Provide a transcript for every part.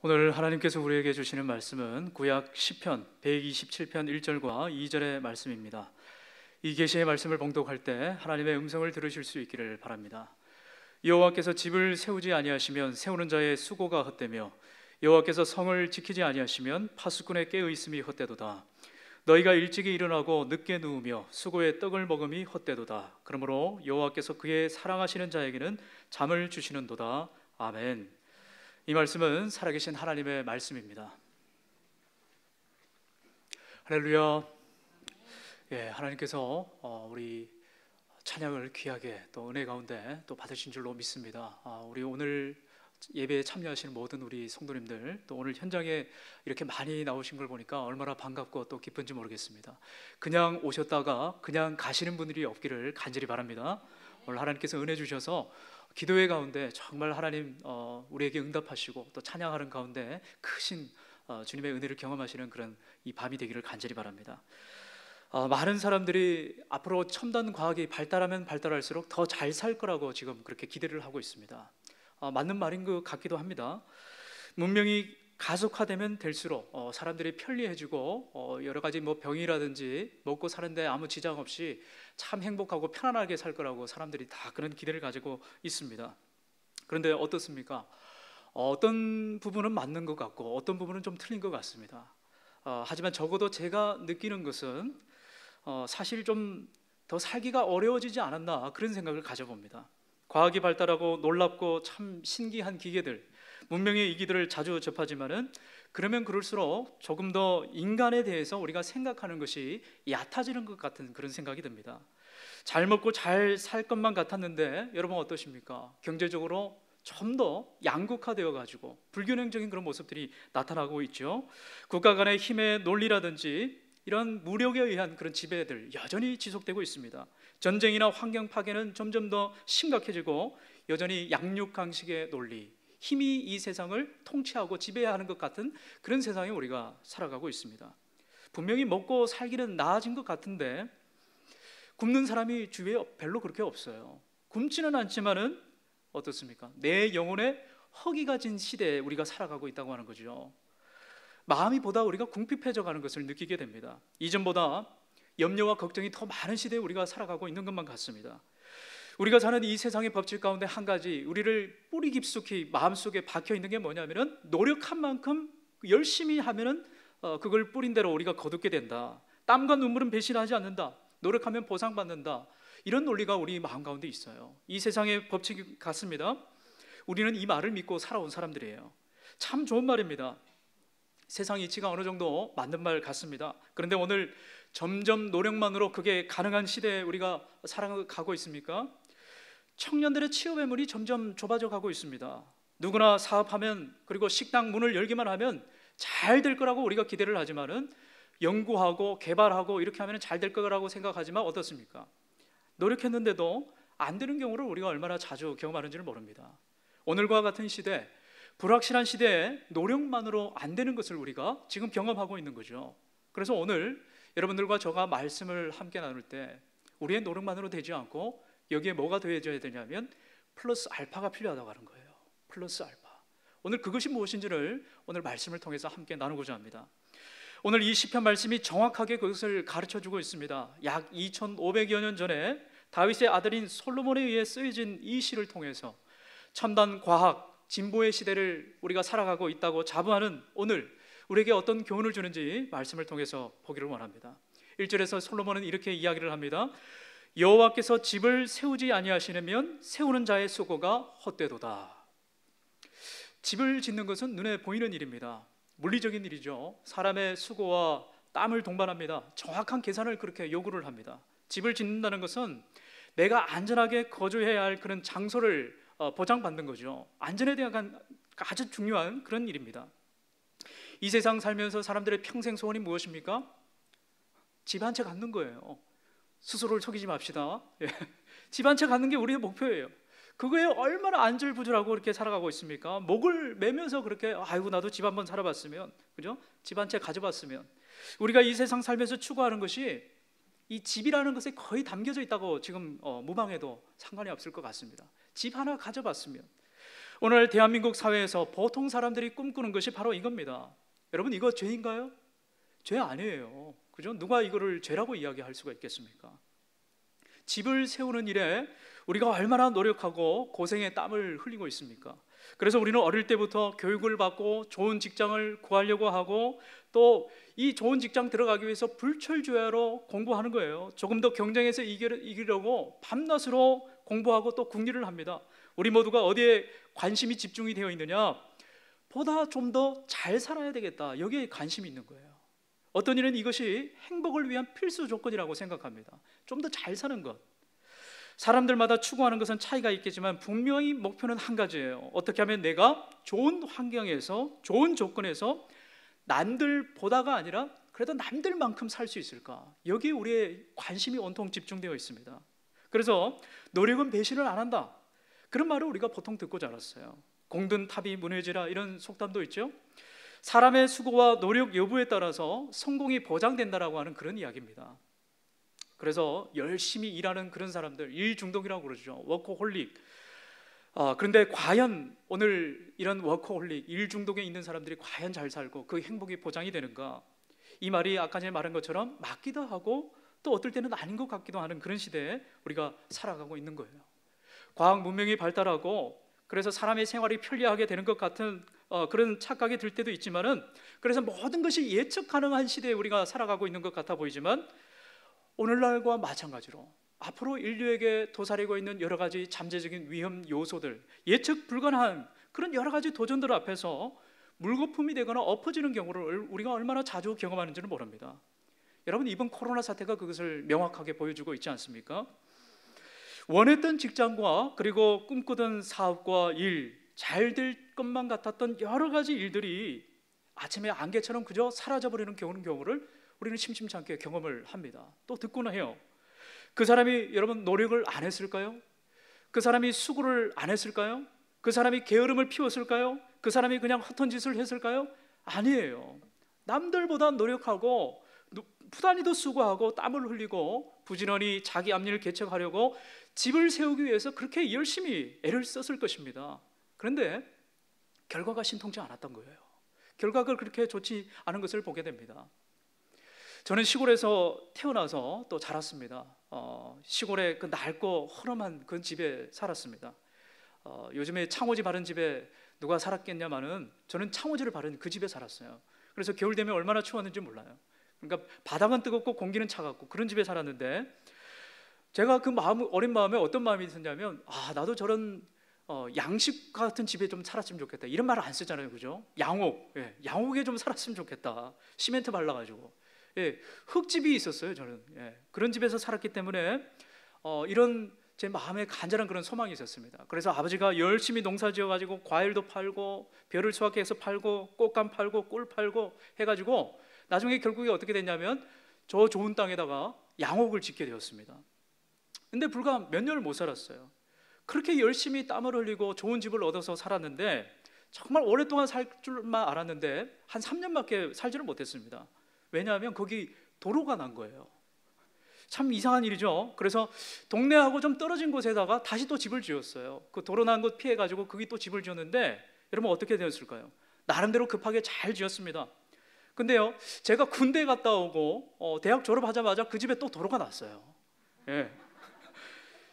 오늘 하나님께서 우리에게 주시는 말씀은 구약 10편 127편 1절과 2절의 말씀입니다. 이 계시의 말씀을 봉독할 때 하나님의 음성을 들으실 수 있기를 바랍니다. 여호와께서 집을 세우지 아니하시면 세우는 자의 수고가 헛되며 여호와께서 성을 지키지 아니하시면 파수꾼의 깨어 있음이 헛되도다. 너희가 일찍이 일어나고 늦게 누우며 수고의 떡을 먹음이 헛되도다. 그러므로 여호와께서 그의 사랑하시는 자에게는 잠을 주시는도다. 아멘. 이 말씀은 살아계신 하나님의 말씀입니다. 할렐루야. 예, 하나님께서 어, 우리 찬양을 귀하게 또 은혜 가운데 또 받으신 줄로 믿습니다. 아, 우리 오늘 예배에 참여하시는 모든 우리 성도님들 또 오늘 현장에 이렇게 많이 나오신 걸 보니까 얼마나 반갑고 또 기쁜지 모르겠습니다. 그냥 오셨다가 그냥 가시는 분들이 없기를 간절히 바랍니다. 오늘 하나님께서 은혜 주셔서 기도회 가운데 정말 하나님 어, 우리에게 응답하시고 또 찬양하는 가운데 크신 어, 주님의 은혜를 경험하시는 그런 이 밤이 되기를 간절히 바랍니다. 어, 많은 사람들이 앞으로 첨단 과학이 발달하면 발달할수록 더 잘 살 거라고 지금 그렇게 기대를 하고 있습니다. 어, 맞는 말인 것 같기도 합니다. 문명이 가속화되면 될수록 어, 사람들이 편리해지고 어, 여러 가지 뭐 병이라든지 먹고 사는데 아무 지장 없이 참 행복하고 편안하게 살 거라고 사람들이 다 그런 기대를 가지고 있습니다. 그런데 어떻습니까? 어, 어떤 부분은 맞는 것 같고 어떤 부분은 좀 틀린 것 같습니다. 어, 하지만 적어도 제가 느끼는 것은 어, 사실 좀 더 살기가 어려워지지 않았나 그런 생각을 가져봅니다. 과학이 발달하고 놀랍고 참 신기한 기계들 문명의 이기들을 자주 접하지만은 그러면 그럴수록 조금 더 인간에 대해서 우리가 생각하는 것이 얕아지는 것 같은 그런 생각이 듭니다. 잘 먹고 잘 살 것만 같았는데 여러분 어떠십니까? 경제적으로 좀 더 양극화되어 가지고 불균형적인 그런 모습들이 나타나고 있죠. 국가 간의 힘의 논리라든지 이런 무력에 의한 그런 지배들 여전히 지속되고 있습니다. 전쟁이나 환경 파괴는 점점 더 심각해지고 여전히 양육강식의 논리 힘이 이 세상을 통치하고 지배하는 것 같은 그런 세상에 우리가 살아가고 있습니다. 분명히 먹고 살기는 나아진 것 같은데 굶는 사람이 주위에 별로 그렇게 없어요. 굶지는 않지만은 어떻습니까? 내 영혼에 허기가 진 시대에 우리가 살아가고 있다고 하는 거죠. 마음이 보다 우리가 궁핍해져 가는 것을 느끼게 됩니다. 이전보다 염려와 걱정이 더 많은 시대에 우리가 살아가고 있는 것만 같습니다. 우리가 사는 이 세상의 법칙 가운데 한 가지 우리를 뿌리 깊숙이 마음속에 박혀 있는 게 뭐냐면은 노력한 만큼 열심히 하면은 어, 그걸 뿌린 대로 우리가 거두게 된다. 땀과 눈물은 배신하지 않는다. 노력하면 보상받는다. 이런 논리가 우리 마음 가운데 있어요. 이 세상의 법칙 같습니다. 우리는 이 말을 믿고 살아온 사람들이에요. 참 좋은 말입니다. 세상 이치가 어느 정도 맞는 말 같습니다. 그런데 오늘 점점 노력만으로 그게 가능한 시대에 우리가 살아가고 있습니까? 청년들의 취업의 문이 점점 좁아져 가고 있습니다. 누구나 사업하면 그리고 식당 문을 열기만 하면 잘 될 거라고 우리가 기대를 하지만은 연구하고 개발하고 이렇게 하면 잘 될 거라고 생각하지만 어떻습니까? 노력했는데도 안 되는 경우를 우리가 얼마나 자주 경험하는지를 모릅니다. 오늘과 같은 시대, 불확실한 시대에 노력만으로 안 되는 것을 우리가 지금 경험하고 있는 거죠. 그래서 오늘 여러분들과 저가 말씀을 함께 나눌 때 우리의 노력만으로 되지 않고 여기에 뭐가 더해져야 되냐면 플러스 알파가 필요하다고 하는 거예요. 플러스 알파. 오늘 그것이 무엇인지를 오늘 말씀을 통해서 함께 나누고자 합니다. 오늘 이 시편 말씀이 정확하게 그것을 가르쳐 주고 있습니다. 약 2,500여 년 전에 다윗의 아들인 솔로몬에 의해 쓰여진 이 시를 통해서 첨단 과학 진보의 시대를 우리가 살아가고 있다고 자부하는 오늘 우리에게 어떤 교훈을 주는지 말씀을 통해서 보기를 원합니다. 1절에서 솔로몬은 이렇게 이야기를 합니다. 여호와께서 집을 세우지 아니하시면 세우는 자의 수고가 헛되도다. 집을 짓는 것은 눈에 보이는 일입니다. 물리적인 일이죠. 사람의 수고와 땀을 동반합니다. 정확한 계산을 그렇게 요구를 합니다. 집을 짓는다는 것은 내가 안전하게 거주해야 할 그런 장소를 어, 보장받는 거죠. 안전에 대한 아주 중요한 그런 일입니다. 이 세상 살면서 사람들의 평생 소원이 무엇입니까? 집 한 채 갖는 거예요. 스스로를 속이지 맙시다. 예. 집한 채 갖는 게 우리의 목표예요. 그거에 얼마나 안절부절하고 이렇게 살아가고 있습니까? 목을 매면서 그렇게 아이고 나도 집 한 번 살아봤으면 그죠? 집 한 채 가져봤으면 우리가 이 세상 살면서 추구하는 것이 이 집이라는 것에 거의 담겨져 있다고 지금 어, 무방해도 상관이 없을 것 같습니다. 집 하나 가져봤으면 오늘 대한민국 사회에서 보통 사람들이 꿈꾸는 것이 바로 이겁니다. 여러분 이거 죄인가요? 죄 아니에요. 그죠? 누가 이거를 죄라고 이야기할 수가 있겠습니까? 집을 세우는 일에 우리가 얼마나 노력하고 고생의 땀을 흘리고 있습니까? 그래서 우리는 어릴 때부터 교육을 받고 좋은 직장을 구하려고 하고 또 이 좋은 직장 들어가기 위해서 불철주야로 공부하는 거예요. 조금 더 경쟁에서 이기려고 밤낮으로 공부하고 또 궁리를 합니다. 우리 모두가 어디에 관심이 집중이 되어 있느냐? 보다 좀 더 잘 살아야 되겠다. 여기에 관심이 있는 거예요. 어떤 이는 이것이 행복을 위한 필수 조건이라고 생각합니다. 좀 더 잘 사는 것. 사람들마다 추구하는 것은 차이가 있겠지만 분명히 목표는 한 가지예요. 어떻게 하면 내가 좋은 환경에서 좋은 조건에서 남들보다가 아니라 그래도 남들만큼 살 수 있을까? 여기에 우리의 관심이 온통 집중되어 있습니다. 그래서 노력은 배신을 안 한다. 그런 말을 우리가 보통 듣고 자랐어요. 공든 탑이 무너지라 이런 속담도 있죠. 사람의 수고와 노력 여부에 따라서 성공이 보장된다라고 하는 그런 이야기입니다. 그래서 열심히 일하는 그런 사람들 일 중독이라고 그러죠. 워커홀릭. 아, 그런데 과연 오늘 이런 워커홀릭 일 중독에 있는 사람들이 과연 잘 살고 그 행복이 보장이 되는가? 이 말이 아까 전에 말한 것처럼 맞기도 하고 또 어떨 때는 아닌 것 같기도 하는 그런 시대에 우리가 살아가고 있는 거예요. 과학 문명이 발달하고 그래서 사람의 생활이 편리하게 되는 것 같은 어, 그런 착각이 들 때도 있지만은 그래서 모든 것이 예측 가능한 시대에 우리가 살아가고 있는 것 같아 보이지만 오늘날과 마찬가지로 앞으로 인류에게 도사리고 있는 여러 가지 잠재적인 위험 요소들 예측 불가능한 그런 여러 가지 도전들 앞에서 물거품이 되거나 엎어지는 경우를 우리가 얼마나 자주 경험하는지는 모릅니다. 여러분 이번 코로나 사태가 그것을 명확하게 보여주고 있지 않습니까? 원했던 직장과 그리고 꿈꾸던 사업과 일 잘될 것만 같았던 여러 가지 일들이 아침에 안개처럼 그저 사라져버리는 경우는 경우를 우리는 심심찮게 경험을 합니다. 또 듣고는 해요. 그 사람이 여러분 노력을 안 했을까요? 그 사람이 수고를 안 했을까요? 그 사람이 게으름을 피웠을까요? 그 사람이 그냥 허튼 짓을 했을까요? 아니에요. 남들보다 노력하고 부단히도 수고하고 땀을 흘리고 부지런히 자기 앞일을 개척하려고 집을 세우기 위해서 그렇게 열심히 애를 썼을 것입니다. 그런데 결과가 신통치 않았던 거예요. 결과가 그렇게 좋지 않은 것을 보게 됩니다. 저는 시골에서 태어나서 또 자랐습니다. 어, 시골의 그 낡고 허름한 그 집에 살았습니다. 어, 요즘에 창호지 바른 집에 누가 살았겠냐마는 저는 창호지를 바른 그 집에 살았어요. 그래서 겨울 되면 얼마나 추웠는지 몰라요. 그러니까 바닥은 뜨겁고 공기는 차갑고 그런 집에 살았는데 제가 그 마음 어린 마음에 어떤 마음이 있었냐면 아 나도 저런 어, 양식 같은 집에 좀 살았으면 좋겠다. 이런 말을 안 쓰잖아요, 그죠? 양옥, 예, 양옥에 좀 살았으면 좋겠다. 시멘트 발라가지고 예, 흙집이 있었어요, 저는 예, 그런 집에서 살았기 때문에 어, 이런 제 마음에 간절한 그런 소망이 있었습니다. 그래서 아버지가 열심히 농사 지어가지고 과일도 팔고 벼를 수확해서 팔고 꽃감 팔고 꿀 팔고 해가지고 나중에 결국에 어떻게 됐냐면 저 좋은 땅에다가 양옥을 짓게 되었습니다. 근데 불과 몇 년을 못 살았어요. 그렇게 열심히 땀을 흘리고 좋은 집을 얻어서 살았는데 정말 오랫동안 살 줄만 알았는데 한 3년밖에 살지를 못했습니다. 왜냐하면 거기 도로가 난 거예요. 참 이상한 일이죠. 그래서 동네하고 좀 떨어진 곳에다가 다시 또 집을 지었어요. 그 도로 난 곳 피해 가지고 거기 또 집을 지었는데 여러분 어떻게 되었을까요? 나름대로 급하게 잘 지었습니다. 근데요, 제가 군대 갔다 오고 어, 대학 졸업하자마자 그 집에 또 도로가 났어요. 예.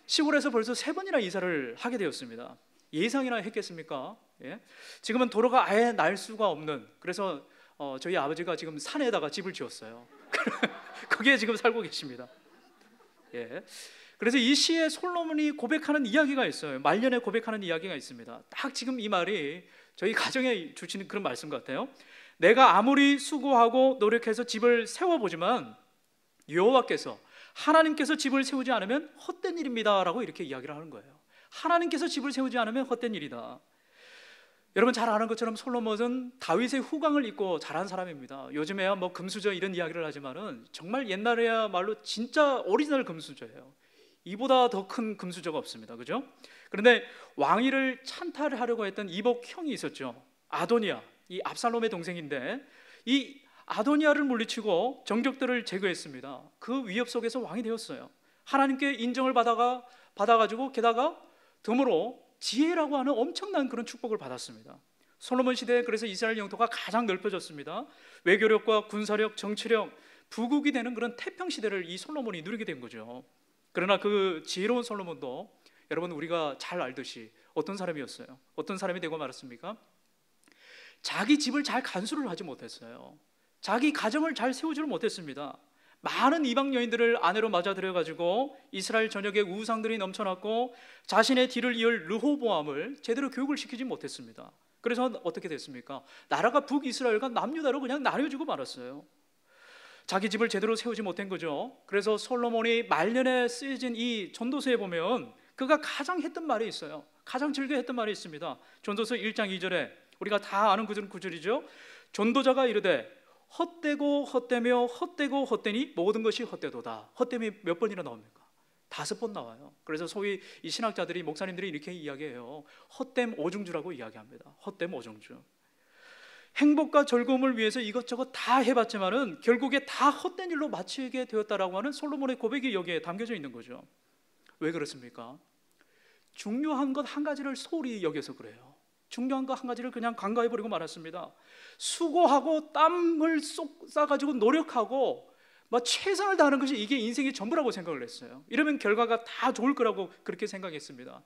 시골에서 벌써 세 번이나 이사를 하게 되었습니다. 예상이나 했겠습니까? 예? 지금은 도로가 아예 날 수가 없는 그래서 어, 저희 아버지가 지금 산에다가 집을 지었어요. 거기에 지금 살고 계십니다. 예. 그래서 이 시에 솔로몬이 고백하는 이야기가 있어요. 말년에 고백하는 이야기가 있습니다. 딱 지금 이 말이 저희 가정에 주시는 그런 말씀 같아요. 내가 아무리 수고하고 노력해서 집을 세워보지만 여호와께서 하나님께서 집을 세우지 않으면 헛된 일입니다라고 이렇게 이야기를 하는 거예요. 하나님께서 집을 세우지 않으면 헛된 일이다. 여러분 잘 아는 것처럼 솔로몬은 다윗의 후광을 입고 자란 사람입니다. 요즘에야 뭐 금수저 이런 이야기를 하지만은 정말 옛날에야말로 진짜 오리지널 금수저예요. 이보다 더 큰 금수저가 없습니다. 그죠? 그런데 왕위를 찬탈하려고 했던 이복형이 있었죠. 아도니아. 이 압살롬의 동생인데 이 아도니아를 물리치고 정적들을 제거했습니다. 그 위협 속에서 왕이 되었어요. 하나님께 인정을 받아가 받아가지고 게다가 드물어 지혜라고 하는 엄청난 그런 축복을 받았습니다. 솔로몬 시대에 그래서 이스라엘 영토가 가장 넓혀졌습니다. 외교력과 군사력, 정치력, 부국이 되는 그런 태평 시대를 이 솔로몬이 누리게 된 거죠. 그러나 그 지혜로운 솔로몬도 여러분 우리가 잘 알듯이 어떤 사람이었어요? 어떤 사람이 되고 말았습니까? 자기 집을 잘 간수를 하지 못했어요. 자기 가정을 잘 세우지를 못했습니다. 많은 이방 여인들을 아내로 맞아들여 가지고 이스라엘 전역에 우상들이 넘쳐났고 자신의 뒤를 이을 르호보암을 제대로 교육을 시키지 못했습니다. 그래서 어떻게 됐습니까? 나라가 북이스라엘과 남유다로 그냥 나뉘어지고 말았어요. 자기 집을 제대로 세우지 못한 거죠. 그래서 솔로몬이 말년에 쓰여진 이 전도서에 보면 그가 가장 했던 말이 있어요. 가장 즐겨 했던 말이 있습니다. 전도서 1장 2절에 우리가 다 아는 구절 구절이죠. 전도자가 이르되 헛되고 헛되며 헛되고 헛되니 모든 것이 헛되도다. 헛됨이 몇 번이나 나옵니까? 다섯 번 나와요. 그래서 소위 이 신학자들이 목사님들이 이렇게 이야기해요. 헛됨 오중주라고 이야기합니다. 헛됨 오중주. 행복과 즐거움을 위해서 이것저것 다 해봤지만은 결국에 다 헛된 일로 마치게 되었다라고 하는 솔로몬의 고백이 여기에 담겨져 있는 거죠. 왜 그렇습니까? 중요한 것 한 가지를 소홀히 여겨서 그래요. 중요한 거 한 가지를 그냥 간과해 버리고 말았습니다. 수고하고 땀을 쏟아 가지고 노력하고 막 뭐 최선을 다하는 것이 이게 인생의 전부라고 생각을 했어요. 이러면 결과가 다 좋을 거라고 그렇게 생각했습니다.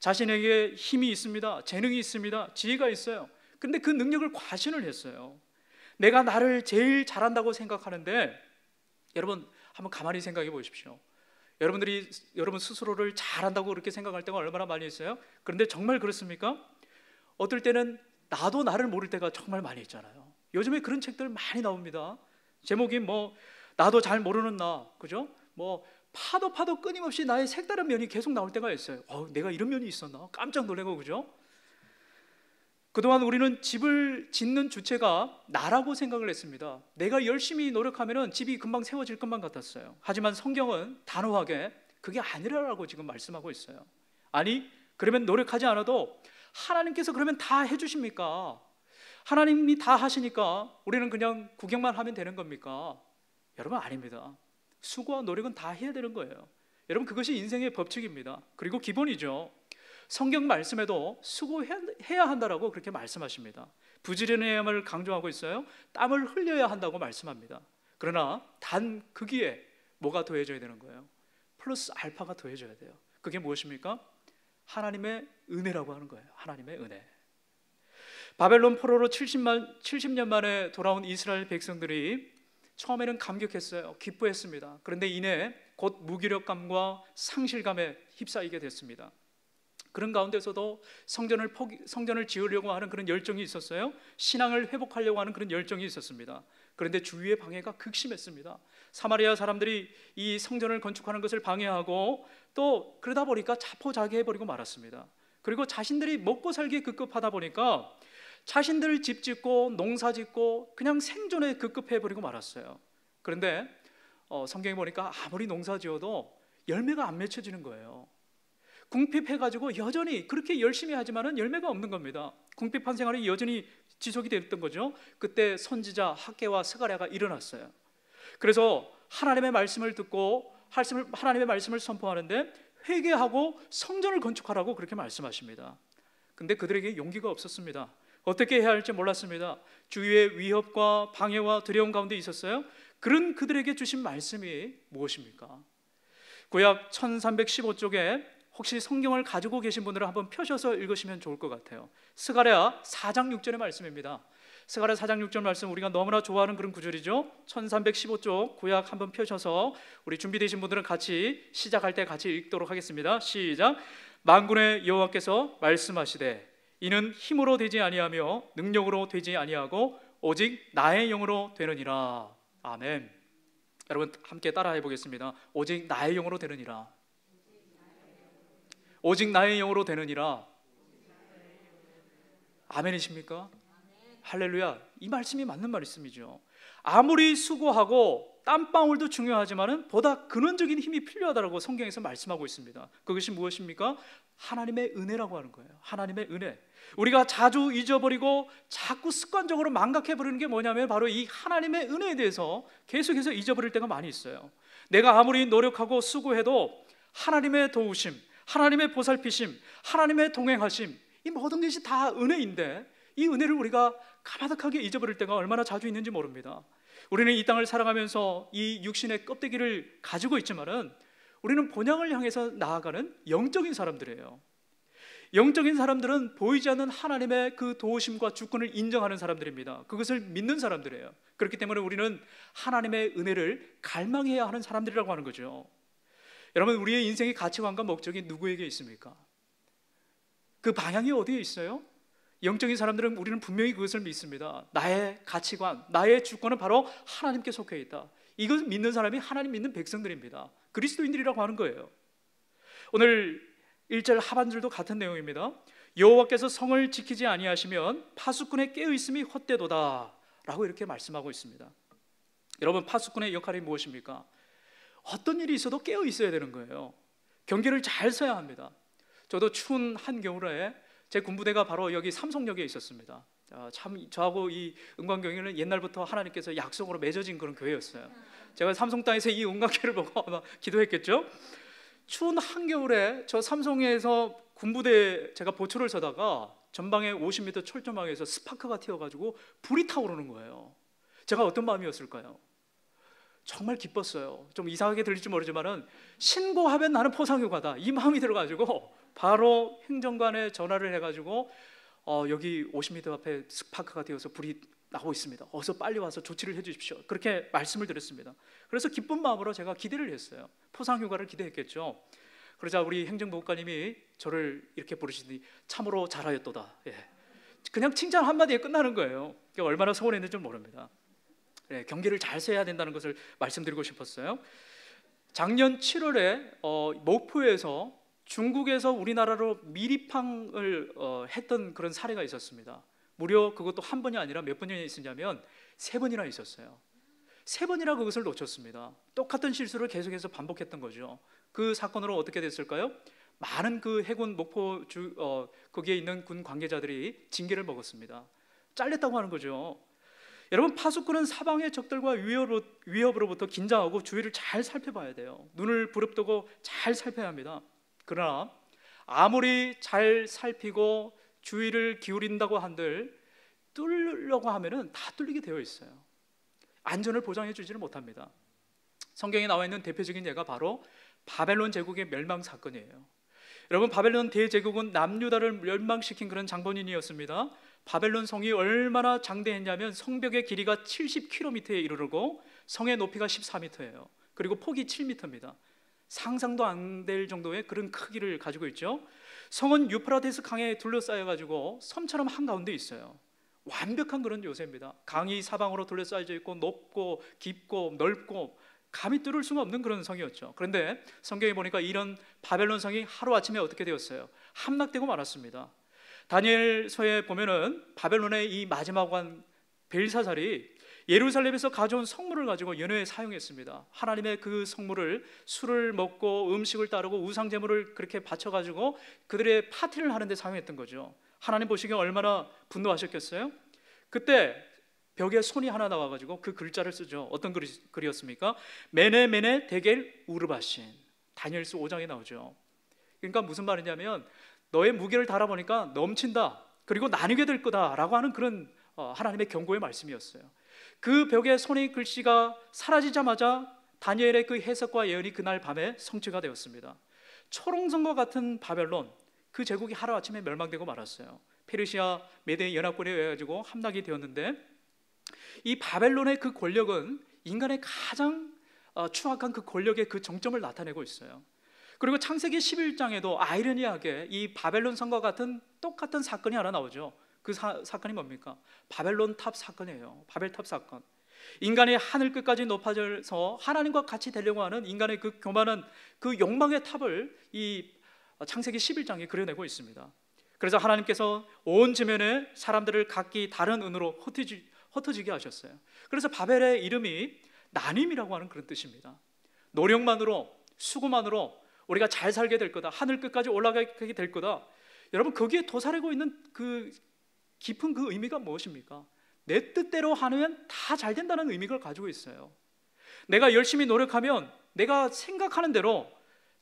자신에게 힘이 있습니다. 재능이 있습니다. 지혜가 있어요. 근데 그 능력을 과신을 했어요. 내가 나를 제일 잘한다고 생각하는데 여러분 한번 가만히 생각해 보십시오. 여러분들이 여러분 스스로를 잘한다고 그렇게 생각할 때가 얼마나 많이 있어요? 그런데 정말 그렇습니까? 어떨 때는 나도 나를 모를 때가 정말 많이 있잖아요. 요즘에 그런 책들 많이 나옵니다. 제목이 뭐 나도 잘 모르는 나, 그죠? 뭐 파도 파도 끊임없이 나의 색다른 면이 계속 나올 때가 있어요. 어, 내가 이런 면이 있었나? 깜짝 놀래고 그죠? 그동안 우리는 집을 짓는 주체가 나라고 생각을 했습니다. 내가 열심히 노력하면 집이 금방 세워질 것만 같았어요. 하지만 성경은 단호하게 그게 아니라고 지금 말씀하고 있어요. 아니, 그러면 노력하지 않아도 하나님께서 그러면 다 해주십니까? 하나님이 다 하시니까 우리는 그냥 구경만 하면 되는 겁니까? 여러분 아닙니다. 수고와 노력은 다 해야 되는 거예요. 여러분 그것이 인생의 법칙입니다. 그리고 기본이죠. 성경 말씀에도 수고해야 한다라고 그렇게 말씀하십니다. 부지런함을 해야 강조하고 있어요. 땀을 흘려야 한다고 말씀합니다. 그러나 단 거기에 뭐가 더해져야 되는 거예요? 플러스 알파가 더해져야 돼요. 그게 무엇입니까? 하나님의 은혜라고 하는 거예요. 하나님의 은혜. 바벨론 포로로 70만, 70년 만에 돌아온 이스라엘 백성들이 처음에는 감격했어요. 기뻐했습니다. 그런데 이내 곧 무기력감과 상실감에 휩싸이게 됐습니다. 그런 가운데서도 성전을 포기, 성전을 지으려고 하는 그런 열정이 있었어요. 신앙을 회복하려고 하는 그런 열정이 있었습니다. 그런데 주위의 방해가 극심했습니다. 사마리아 사람들이 이 성전을 건축하는 것을 방해하고 또 그러다 보니까 자포자기 해버리고 말았습니다. 그리고 자신들이 먹고 살기에 급급하다 보니까 자신들 집 짓고 농사 짓고 그냥 생존에 급급해 버리고 말았어요. 그런데 어, 성경에 보니까 아무리 농사 지어도 열매가 안 맺혀지는 거예요. 궁핍해가지고 여전히 그렇게 열심히 하지만은 열매가 없는 겁니다. 궁핍한 생활이 여전히 지속이 됐던 거죠. 그때 선지자 학계와 스가랴가 일어났어요. 그래서 하나님의 말씀을 듣고 하나님의 말씀을 선포하는데 회개하고 성전을 건축하라고 그렇게 말씀하십니다. 근데 그들에게 용기가 없었습니다. 어떻게 해야 할지 몰랐습니다. 주위의 위협과 방해와 두려움 가운데 있었어요. 그런 그들에게 주신 말씀이 무엇입니까? 구약 1315쪽에 혹시 성경을 가지고 계신 분들은 한번 펴셔서 읽으시면 좋을 것 같아요. 스가랴 4장 6절의 말씀입니다. 스가랴 4장 6절 말씀 우리가 너무나 좋아하는 그런 구절이죠. 1315쪽 구약 한번 펴셔서 우리 준비되신 분들은 같이 시작할 때 같이 읽도록 하겠습니다. 시작. 만군의 여호와께서 말씀하시되 이는 힘으로 되지 아니하며 능력으로 되지 아니하고 오직 나의 영으로 되느니라. 아멘. 여러분 함께 따라해 보겠습니다. 오직 나의 영으로 되느니라. 오직 나의 영으로 되느니라. 아멘이십니까? 할렐루야. 이 말씀이 맞는 말씀이죠. 아무리 수고하고 땀방울도 중요하지만은 보다 근원적인 힘이 필요하다라고 성경에서 말씀하고 있습니다. 그것이 무엇입니까? 하나님의 은혜라고 하는 거예요. 하나님의 은혜. 우리가 자주 잊어버리고 자꾸 습관적으로 망각해 버리는 게 뭐냐면 바로 이 하나님의 은혜에 대해서 계속해서 잊어버릴 때가 많이 있어요. 내가 아무리 노력하고 수고해도 하나님의 도우심, 하나님의 보살피심, 하나님의 동행하심, 이 모든 것이 다 은혜인데 이 은혜를 우리가 가마득하게 잊어버릴 때가 얼마나 자주 있는지 모릅니다. 우리는 이 땅을 살아가면서 이 육신의 껍데기를 가지고 있지만은 우리는 본향을 향해서 나아가는 영적인 사람들이에요. 영적인 사람들은 보이지 않는 하나님의 그 도우심과 주권을 인정하는 사람들입니다. 그것을 믿는 사람들이에요. 그렇기 때문에 우리는 하나님의 은혜를 갈망해야 하는 사람들이라고 하는 거죠. 여러분 우리의 인생의 가치관과 목적이 누구에게 있습니까? 그 방향이 어디에 있어요? 영적인 사람들은 우리는 분명히 그것을 믿습니다. 나의 가치관, 나의 주권은 바로 하나님께 속해 있다. 이걸 믿는 사람이 하나님 믿는 백성들입니다. 그리스도인들이라고 하는 거예요. 오늘 1절 하반절도 같은 내용입니다. 여호와께서 성을 지키지 아니하시면 파수꾼의 깨어 있음이 헛되도다라고 이렇게 말씀하고 있습니다. 여러분 파수꾼의 역할이 무엇입니까? 어떤 일이 있어도 깨어 있어야 되는 거예요. 경계를 잘 서야 합니다. 저도 추운 한 겨울에 제 군부대가 바로 여기 삼성역에 있었습니다. 아, 참 저하고 이 은광경에는 옛날부터 하나님께서 약속으로 맺어진 그런 교회였어요. 제가 삼성 땅에서 이 은광교를 보고 아마 기도했겠죠. 추운 한겨울에 저 삼성에서 군부대 제가 보초를 서다가 전방에 50m 철조망에서 스파크가 튀어가지고 불이 타오르는 거예요. 제가 어떤 마음이었을까요? 정말 기뻤어요. 좀 이상하게 들릴지 모르지만은 신고하면 나는 포상휴가다 이 마음이 들어가지고 바로 행정관에 전화를 해가지고 어, 여기 50m 앞에 스파크가 되어서 불이 나고 있습니다. 어서 빨리 와서 조치를 해주십시오. 그렇게 말씀을 드렸습니다. 그래서 기쁜 마음으로 제가 기대를 했어요. 포상휴가를 기대했겠죠. 그러자 우리 행정보고관님이 저를 이렇게 부르시니 더 참으로 잘하였도다. 예. 그냥 칭찬 한마디에 끝나는 거예요. 얼마나 서운했는지 모릅니다. 네, 경계를 잘 세야 된다는 것을 말씀드리고 싶었어요. 작년 7월에 어, 목포에서 중국에서 우리나라로 미리팡을 어, 했던 그런 사례가 있었습니다. 무려 그것도 한 번이 아니라 몇 번이나 있었냐면 세 번이나 있었어요. 세 번이나 그것을 놓쳤습니다. 똑같은 실수를 계속해서 반복했던 거죠. 그 사건으로 어떻게 됐을까요? 많은 그 해군 목포 주 어, 거기에 있는 군 관계자들이 징계를 먹었습니다. 잘렸다고 하는 거죠. 여러분 파수꾼은 사방의 적들과 위협으로, 부터 긴장하고 주위를 잘 살펴봐야 돼요. 눈을 부릅뜨고 잘 살펴야 합니다. 그러나 아무리 잘 살피고 주위를 기울인다고 한들 뚫려고 하면다 뚫리게 되어 있어요. 안전을 보장해 주지를 못합니다. 성경에 나와 있는 대표적인 예가 바로 바벨론 제국의 멸망 사건이에요. 여러분 바벨론 대제국은 남유다를 멸망시킨 그런 장본인이었습니다. 바벨론 성이 얼마나 장대했냐면 성벽의 길이가 70km에 이르르고 성의 높이가 14m예요. 그리고 폭이 7m입니다. 상상도 안 될 정도의 그런 크기를 가지고 있죠. 성은 유프라테스 강에 둘러싸여 가지고 섬처럼 한가운데 있어요. 완벽한 그런 요새입니다. 강이 사방으로 둘러싸여져 있고 높고 깊고 넓고 감히 뚫을 수가 없는 그런 성이었죠. 그런데 성경에 보니까 이런 바벨론 성이 하루아침에 어떻게 되었어요? 함락되고 말았습니다. 다니엘서에 보면은 바벨론의 이 마지막 왕 벨사살이 예루살렘에서 가져온 성물을 가지고 연회에 사용했습니다. 하나님의 그 성물을 술을 먹고 음식을 따르고 우상 제물을 그렇게 바쳐 가지고 그들의 파티를 하는데 사용했던 거죠. 하나님 보시기에 얼마나 분노하셨겠어요? 그때 벽에 손이 하나 나와 가지고 그 글자를 쓰죠. 어떤 글이, 글이었습니까? 메네 메네 대겔 우르바신. 다니엘서 5장에 나오죠. 그러니까 무슨 말이냐면 너의 무게를 달아보니까 넘친다. 그리고 나뉘게 될 거다라고 하는 그런 어, 하나님의 경고의 말씀이었어요. 그 벽에 손의 글씨가 사라지자마자 다니엘의 그 해석과 예언이 그날 밤에 성취가 되었습니다. 초롱성과 같은 바벨론 그 제국이 하루아침에 멸망되고 말았어요. 페르시아 메대 연합군에 의해 가지고 함락이 되었는데 이 바벨론의 그 권력은 인간의 가장 어, 추악한 그 권력의 그 정점을 나타내고 있어요. 그리고 창세기 11장에도 아이러니하게 이 바벨론 선과 같은 똑같은 사건이 하나 나오죠. 그 사, 건이 뭡니까? 바벨론 탑 사건이에요. 바벨탑 사건. 인간이 하늘 끝까지 높아져서 하나님과 같이 되려고 하는 인간의 그 교만한 그 욕망의 탑을 이 창세기 11장에 그려내고 있습니다. 그래서 하나님께서 온 지면에 사람들을 각기 다른 은으로 흩어지, 흩어지게 하셨어요. 그래서 바벨의 이름이 나님이라고 하는 그런 뜻입니다. 노력만으로 수고만으로 우리가 잘 살게 될 거다. 하늘 끝까지 올라가게 될 거다. 여러분 거기에 도사리고 있는 그 깊은 그 의미가 무엇입니까? 내 뜻대로 하면 다 잘 된다는 의미를 가지고 있어요. 내가 열심히 노력하면 내가 생각하는 대로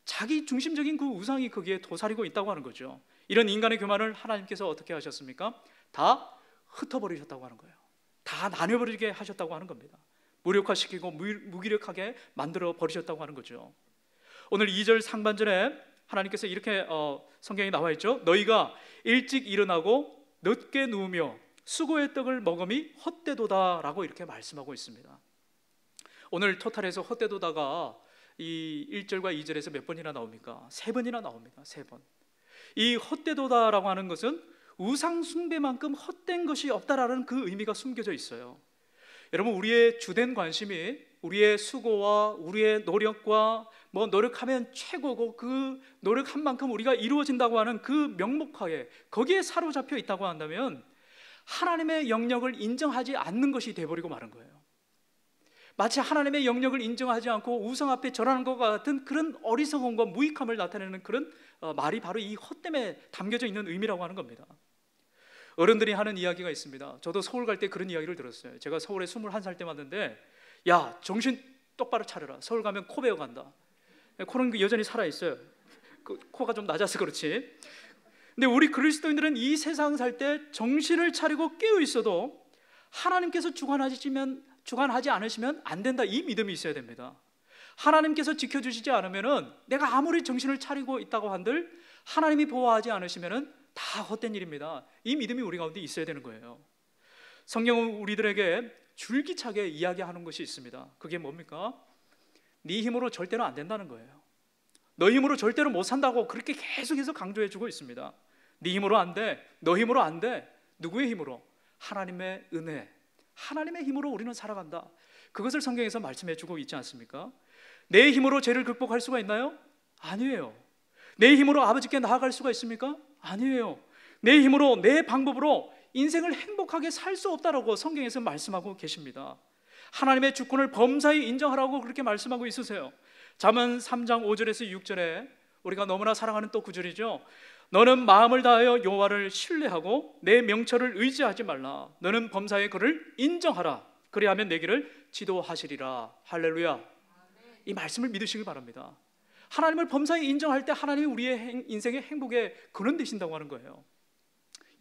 자기 중심적인 그 우상이 거기에 도사리고 있다고 하는 거죠. 이런 인간의 교만을 하나님께서 어떻게 하셨습니까? 다 흩어버리셨다고 하는 거예요. 다나눠버리게 하셨다고 하는 겁니다. 무력화시키고 무기력하게 만들어 버리셨다고 하는 거죠. 오늘 2절 상반절에 하나님께서 이렇게 어, 성경에 나와 있죠. 너희가 일찍 일어나고 늦게 누우며 수고의 떡을 먹음이 헛되도다라고 이렇게 말씀하고 있습니다. 오늘 토탈에서 헛되도다가 이 1절과 2절에서 몇 번이나 나옵니까? 세 번이나 나옵니다. 세 번. 이 헛되도다라고 하는 것은 우상 숭배만큼 헛된 것이 없다라는 그 의미가 숨겨져 있어요. 여러분 우리의 주된 관심이 우리의 수고와 우리의 노력과 뭐 노력하면 최고고 그 노력한 만큼 우리가 이루어진다고 하는 그 명목하에 거기에 사로잡혀 있다고 한다면 하나님의 영역을 인정하지 않는 것이 돼버리고 마는 거예요. 마치 하나님의 영역을 인정하지 않고 우상 앞에 절하는 것과 같은 그런 어리석음과 무익함을 나타내는 그런 어, 말이 바로 이 헛됨에 담겨져 있는 의미라고 하는 겁니다. 어른들이 하는 이야기가 있습니다. 저도 서울 갈 때 그런 이야기를 들었어요. 제가 서울에 21살 때 왔는데 야 정신 똑바로 차려라. 서울 가면 코 베어 간다. 네, 코는 그 여전히 살아 있어요. 그 코가 좀 낮아서 그렇지. 근데 우리 그리스도인들은 이 세상 살 때 정신을 차리고 깨어 있어도 하나님께서 주관하시면 주관하지 않으시면 안 된다 이 믿음이 있어야 됩니다. 하나님께서 지켜주시지 않으면 내가 아무리 정신을 차리고 있다고 한들 하나님이 보호하지 않으시면다 헛된 일입니다. 이 믿음이 우리 가운데 있어야 되는 거예요. 성경은 우리들에게 줄기차게 이야기하는 것이 있습니다. 그게 뭡니까? 네 힘으로 절대로 안 된다는 거예요. 너 힘으로 절대로 못 산다고 그렇게 계속해서 강조해 주고 있습니다. 네 힘으로 안 돼. 너 힘으로 안 돼. 누구의 힘으로? 하나님의 은혜. 하나님의 힘으로 우리는 살아간다. 그것을 성경에서 말씀해 주고 있지 않습니까? 내 힘으로 죄를 극복할 수가 있나요? 아니에요. 내 힘으로 아버지께 나아갈 수가 있습니까? 아니에요. 내 힘으로 내 방법으로 인생을 행복하게 살 수 없다라고 성경에서 말씀하고 계십니다. 하나님의 주권을 범사히 인정하라고 그렇게 말씀하고 있으세요. 잠언 3장 5절에서 6절에 우리가 너무나 사랑하는 또 구절이죠. 너는 마음을 다하여 여호와를 신뢰하고 내 명철을 의지하지 말라. 너는 범사에 그를 인정하라. 그리하면 내 길을 지도하시리라. 할렐루야. 이 말씀을 믿으시길 바랍니다. 하나님을 범사에 인정할 때 하나님이 우리의 인생의 행복에 근원 되신다고 하는 거예요.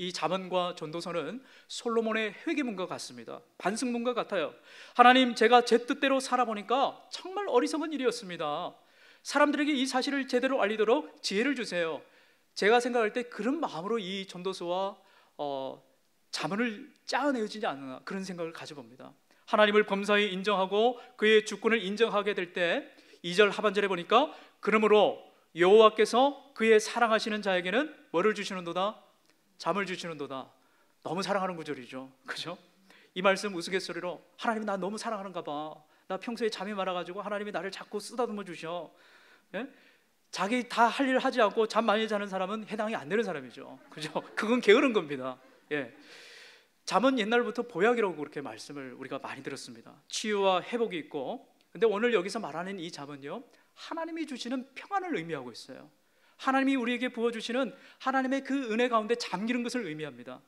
이 자문과 전도서는 솔로몬의 회개문과 같습니다. 반성문과 같아요. 하나님, 제가 제 뜻대로 살아보니까 정말 어리석은 일이었습니다. 사람들에게 이 사실을 제대로 알리도록 지혜를 주세요. 제가 생각할 때 그런 마음으로 이 전도서와 어, 자문을 짜내어지지 않나 그런 생각을 가져봅니다. 하나님을 범사에 인정하고 그의 주권을 인정하게 될때 2절 하반절에 보니까 그러므로 여호와께서 그의 사랑하시는 자에게는 뭐를 주시는도다? 잠을 주시는도다. 너무 사랑하는 구절이죠. 그죠? 이 말씀 우스갯소리로 하나님이 나 너무 사랑하는가 봐. 나 평소에 잠이 많아가지고 하나님이 나를 자꾸 쓰다듬어 주셔. 예? 자기 다 할 일을 하지 않고 잠 많이 자는 사람은 해당이 안 되는 사람이죠. 그죠? 그건 게으른 겁니다. 예. 잠은 옛날부터 보약이라고 그렇게 말씀을 우리가 많이 들었습니다. 치유와 회복이 있고, 근데 오늘 여기서 말하는 이 잠은요, 하나님이 주시는 평안을 의미하고 있어요. 하나님이 우리에게 부어주시는 하나님의 그 은혜 가운데 잠기는 것을 의미합니다.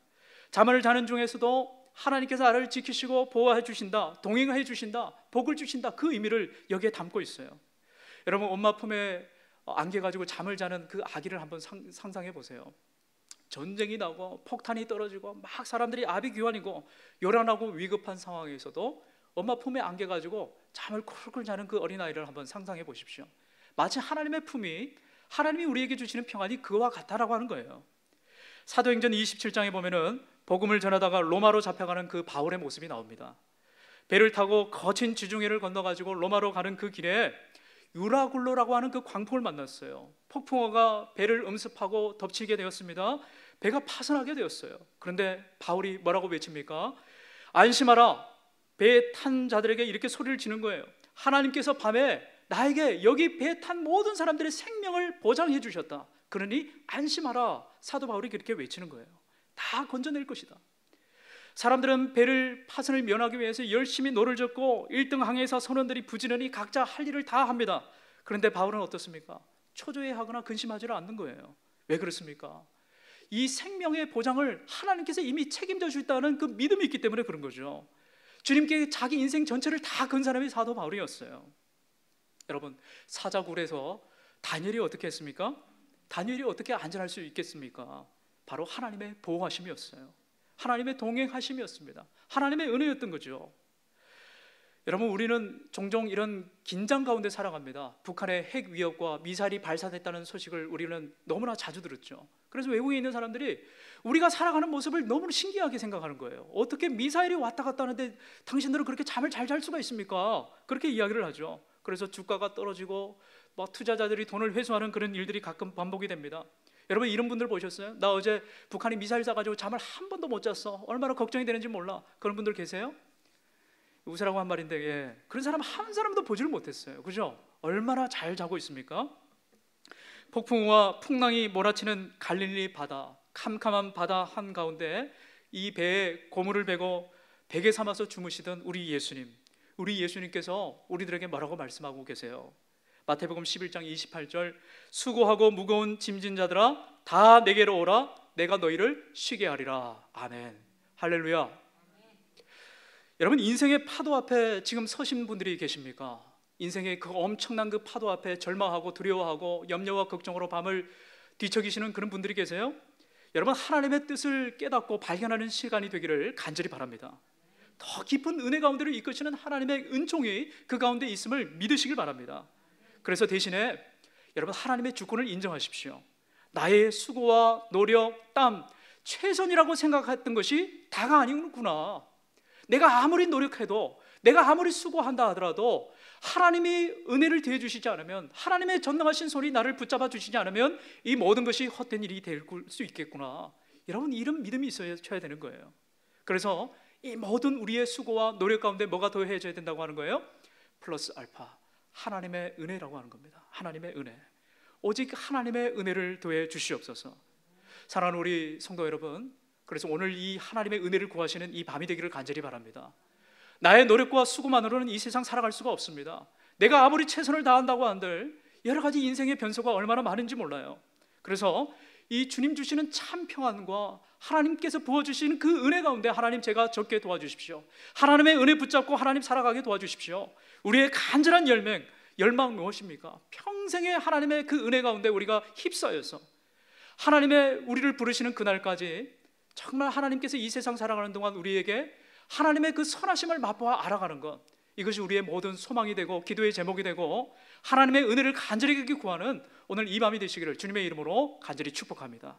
잠을 자는 중에서도 하나님께서 나를 지키시고 보호해 주신다, 동행해 주신다, 복을 주신다 그 의미를 여기에 담고 있어요. 여러분 엄마 품에 안겨가지고 잠을 자는 그 아기를 한번 상상해 보세요. 전쟁이 나고 폭탄이 떨어지고 막 사람들이 아비규환이고 요란하고 위급한 상황에서도 엄마 품에 안겨가지고 잠을 쿨쿨 자는 그 어린아이를 한번 상상해 보십시오. 마치 하나님의 품이 하나님이 우리에게 주시는 평안이 그와 같다라고 하는 거예요. 사도행전 27장에 보면은 복음을 전하다가 로마로 잡혀가는 그 바울의 모습이 나옵니다. 배를 타고 거친 지중해를 건너가지고 로마로 가는 그 길에 유라굴로라고 하는 그 광풍을 만났어요. 폭풍어가 배를 음습하고 덮치게 되었습니다. 배가 파손하게 되었어요. 그런데 바울이 뭐라고 외칩니까? 안심하라. 배 탄 자들에게 이렇게 소리를 지는 거예요. 하나님께서 밤에 나에게 여기 배 탄 모든 사람들의 생명을 보장해 주셨다. 그러니 안심하라. 사도 바울이 그렇게 외치는 거예요. 다 건져낼 것이다. 사람들은 배를 파선을 면하기 위해서 열심히 노를 젓고 1등 항해사 선원들이 부지런히 각자 할 일을 다 합니다. 그런데 바울은 어떻습니까? 초조해하거나 근심하지를 않는 거예요. 왜 그렇습니까? 이 생명의 보장을 하나님께서 이미 책임져 주셨다는 그 믿음이 있기 때문에 그런 거죠. 주님께 자기 인생 전체를 다건 사람이 사도 바울이었어요. 여러분 사자굴에서 다니엘이 어떻게 했습니까? 다니엘이 어떻게 안전할 수 있겠습니까? 바로 하나님의 보호하심이었어요. 하나님의 동행하심이었습니다. 하나님의 은혜였던 거죠. 여러분 우리는 종종 이런 긴장 가운데 살아갑니다. 북한의 핵 위협과 미사일이 발사됐다는 소식을 우리는 너무나 자주 들었죠. 그래서 외국에 있는 사람들이 우리가 살아가는 모습을 너무 신기하게 생각하는 거예요. 어떻게 미사일이 왔다 갔다 하는데 당신들은 그렇게 잠을 잘 잘 수가 있습니까? 그렇게 이야기를 하죠. 그래서 주가가 떨어지고 막 투자자들이 돈을 회수하는 그런 일들이 가끔 반복이 됩니다. 여러분 이런 분들 보셨어요? 나 어제 북한이 미사일 쏴가지고 잠을 한 번도 못 잤어. 얼마나 걱정이 되는지 몰라. 그런 분들 계세요? 우스라고 한 말인데 예. 그런 사람 한 사람도 보지 못했어요. 그죠? 얼마나 잘 자고 있습니까? 폭풍우와 풍랑이 몰아치는 갈릴리 바다, 캄캄한 바다 한 가운데 이 배에 고무를 베고 베개 삼아서 주무시던 우리 예수님. 우리 예수님께서 우리들에게 뭐라고 말씀하고 계세요? 마태복음 11장 28절 수고하고 무거운 짐진 자들아 다 내게로 오라 내가 너희를 쉬게 하리라. 아멘. 할렐루야. 여러분 인생의 파도 앞에 지금 서신 분들이 계십니까? 인생의 그 엄청난 그 파도 앞에 절망하고 두려워하고 염려와 걱정으로 밤을 뒤척이시는 그런 분들이 계세요? 여러분 하나님의 뜻을 깨닫고 발견하는 시간이 되기를 간절히 바랍니다. 더 깊은 은혜 가운데로 이끄시는 하나님의 은총이 그 가운데 있음을 믿으시길 바랍니다. 그래서 대신에 여러분 하나님의 주권을 인정하십시오. 나의 수고와 노력, 땀, 최선이라고 생각했던 것이 다가 아니구나. 내가 아무리 노력해도 내가 아무리 수고한다 하더라도 하나님이 은혜를 대해 주시지 않으면 하나님의 전능하신 손이 나를 붙잡아 주시지 않으면 이 모든 것이 헛된 일이 될 수 있겠구나. 여러분 이런 믿음이 있어야 되는 거예요. 그래서 이 모든 우리의 수고와 노력 가운데 뭐가 더해져야 된다고 하는 거예요? 플러스 알파 하나님의 은혜라고 하는 겁니다. 하나님의 은혜. 오직 하나님의 은혜를 더해 주시옵소서. 사랑하는 우리 성도 여러분, 그래서 오늘 이 하나님의 은혜를 구하시는 이 밤이 되기를 간절히 바랍니다. 나의 노력과 수고만으로는 이 세상 살아갈 수가 없습니다. 내가 아무리 최선을 다한다고 한들 여러 가지 인생의 변수가 얼마나 많은지 몰라요. 그래서 이 주님 주시는 참 평안과 하나님께서 부어주시는 그 은혜 가운데 하나님 제가 적게 도와주십시오. 하나님의 은혜 붙잡고 하나님 살아가게 도와주십시오. 우리의 간절한 열맹, 열망 무엇입니까? 평생의 하나님의 그 은혜 가운데 우리가 휩싸여서 하나님의 우리를 부르시는 그날까지 정말 하나님께서 이 세상 살아가는 동안 우리에게 하나님의 그 선하심을 맛보아 알아가는 것 이것이 우리의 모든 소망이 되고 기도의 제목이 되고 하나님의 은혜를 간절히 구하는 오늘 이 밤이 되시기를 주님의 이름으로 간절히 축복합니다.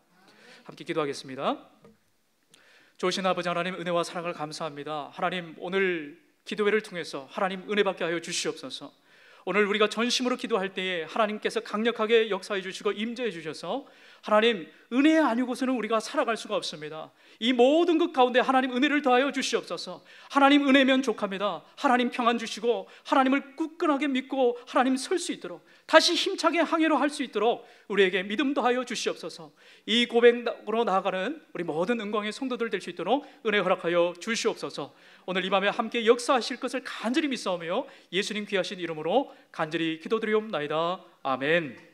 함께 기도하겠습니다. 조신 아버지 하나님 은혜와 사랑을 감사합니다. 하나님 오늘 기도회를 통해서 하나님 은혜 받게 하여 주시옵소서. 오늘 우리가 전심으로 기도할 때에 하나님께서 강력하게 역사해 주시고 임재해 주셔서 하나님 은혜 아니고서는 우리가 살아갈 수가 없습니다. 이 모든 것 가운데 하나님 은혜를 더하여 주시옵소서. 하나님 은혜면 족합니다. 하나님 평안 주시고 하나님을 굳건하게 믿고 하나님 설 수 있도록 다시 힘차게 항해로 할 수 있도록 우리에게 믿음 더하여 주시옵소서. 이 고백으로 나아가는 우리 모든 은광의 성도들 될 수 있도록 은혜 허락하여 주시옵소서. 오늘 이 밤에 함께 역사하실 것을 간절히 믿사오며 예수님 귀하신 이름으로 간절히 기도드리옵나이다. 아멘.